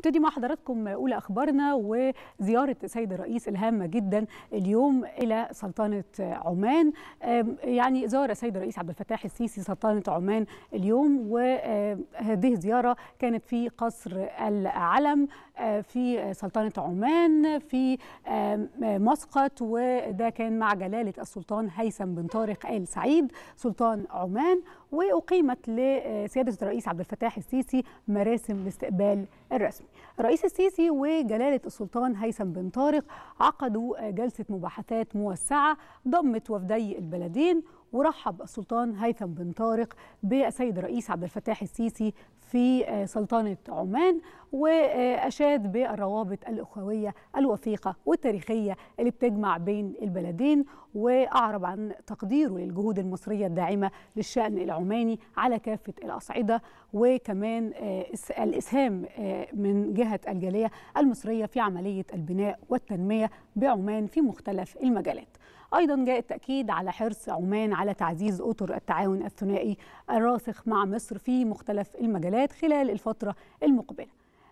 نبتدي مع حضراتكم اولى اخبارنا وزياره السيد الرئيس الهامه جدا اليوم الى سلطنه عمان يعني زار السيد الرئيس عبد الفتاح السيسي سلطنه عمان اليوم وهذه الزياره كانت في قصر العلم أه، في سلطنه عمان في مسقط وده كان مع جلاله السلطان هيثم بن طارق ال سعيد سلطان عمان واقيمت لسياده الرئيس عبد الفتاح السيسي مراسم الاستقبال الرسمي الرئيس السيسي وجلالة السلطان هيثم بن طارق عقدوا جلسة مباحثات موسعة ضمت وفدي البلدين ورحب السلطان هيثم بن طارق بالسيد الرئيس عبد الفتاح السيسي في آه، سلطنة عمان وأشاد بالروابط الأخوية الوثيقة والتاريخية اللي بتجمع بين البلدين وأعرب عن تقديره للجهود المصرية الداعمة للشأن العماني على كافة الأصعدة وكمان آه، الإسهام آه، من جهة الجالية المصرية في عملية البناء والتنمية بعمان في مختلف المجالات أيضا جاء التأكيد على حرص عمان على تعزيز أطر التعاون الثنائي الراسخ مع مصر في مختلف المجالات خلال الفترة المقبلة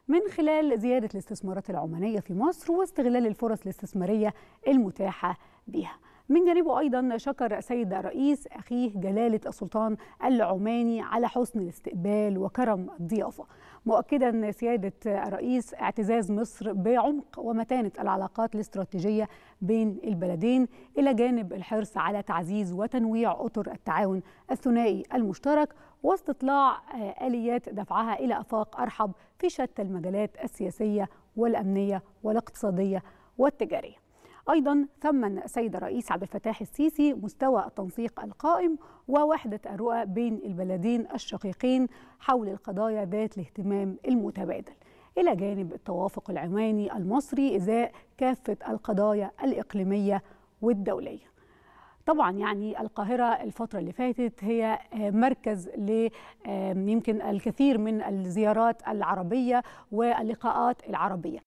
من خلال زيادة الاستثمارات العمانية في مصر واستغلال الفرص الاستثمارية المتاحة بها من جانبه أيضا شكر سيد الرئيس أخيه جلالة السلطان العماني على حسن الاستقبال وكرم الضيافة مؤكدا سيادة الرئيس اعتزاز مصر بعمق ومتانة العلاقات الاستراتيجية بين البلدين إلى جانب الحرص على تعزيز وتنويع أطر التعاون الثنائي المشترك واستطلاع آه، آليات دفعها إلى آفاق أرحب في شتى المجالات السياسية والأمنية والاقتصادية والتجارية أيضا ثمن السيد الرئيس عبد الفتاح السيسي مستوى التنسيق القائم ووحدة الرؤى بين البلدين الشقيقين حول القضايا ذات الاهتمام المتبادل إلى جانب التوافق العماني المصري إزاء كافة القضايا الإقليمية والدولية طبعا يعني القاهرة الفترة اللي فاتت هي آه، مركز ل آه، يمكن الكثير من الزيارات العربية واللقاءات العربية